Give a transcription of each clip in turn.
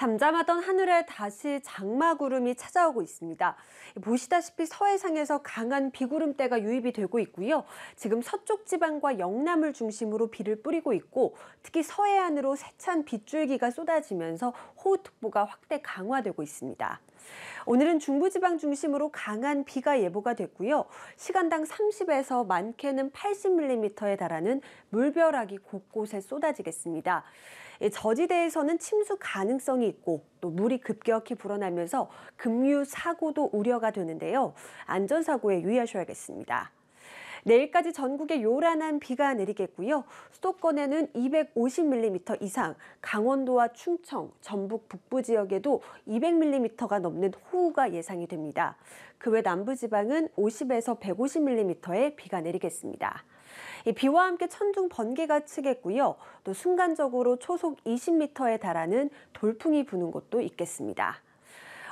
잠잠하던 하늘에 다시 장마구름이 찾아오고 있습니다. 보시다시피 서해상에서 강한 비구름대가 유입이 되고 있고요. 지금 서쪽 지방과 영남을 중심으로 비를 뿌리고 있고 특히 서해안으로 세찬 빗줄기가 쏟아지면서 호우특보가 확대 강화되고 있습니다. 오늘은 중부지방 중심으로 강한 비가 예보가 됐고요. 시간당 30에서 많게는 80mm에 달하는 물벼락이 곳곳에 쏟아지겠습니다. 예, 저지대에서는 침수 가능성이 있고 또 물이 급격히 불어나면서 급류 사고도 우려가 되는데요. 안전사고에 유의하셔야겠습니다. 내일까지 전국에 요란한 비가 내리겠고요. 수도권에는 250mm 이상, 강원도와 충청, 전북 북부 지역에도 200mm가 넘는 호우가 예상이 됩니다. 그 외 남부 지방은 50에서 150mm의 비가 내리겠습니다. 비와 함께 천둥 번개가 치겠고요. 또 순간적으로 초속 20m에 달하는 돌풍이 부는 곳도 있겠습니다.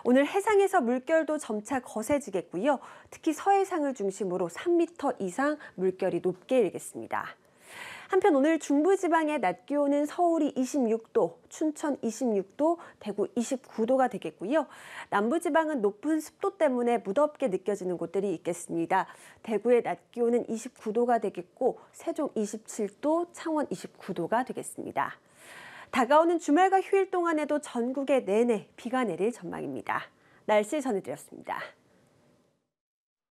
오늘 해상에서 물결도 점차 거세지겠고요. 특히 서해상을 중심으로 3m 이상 물결이 높게 일겠습니다. 한편 오늘 중부지방의 낮 기온은 서울이 26도, 춘천 26도, 대구 29도가 되겠고요. 남부지방은 높은 습도 때문에 무덥게 느껴지는 곳들이 있겠습니다. 대구의 낮 기온은 29도가 되겠고, 세종 27도, 창원 29도가 되겠습니다. 다가오는 주말과 휴일 동안에도 전국에 내내 비가 내릴 전망입니다. 날씨 전해드렸습니다.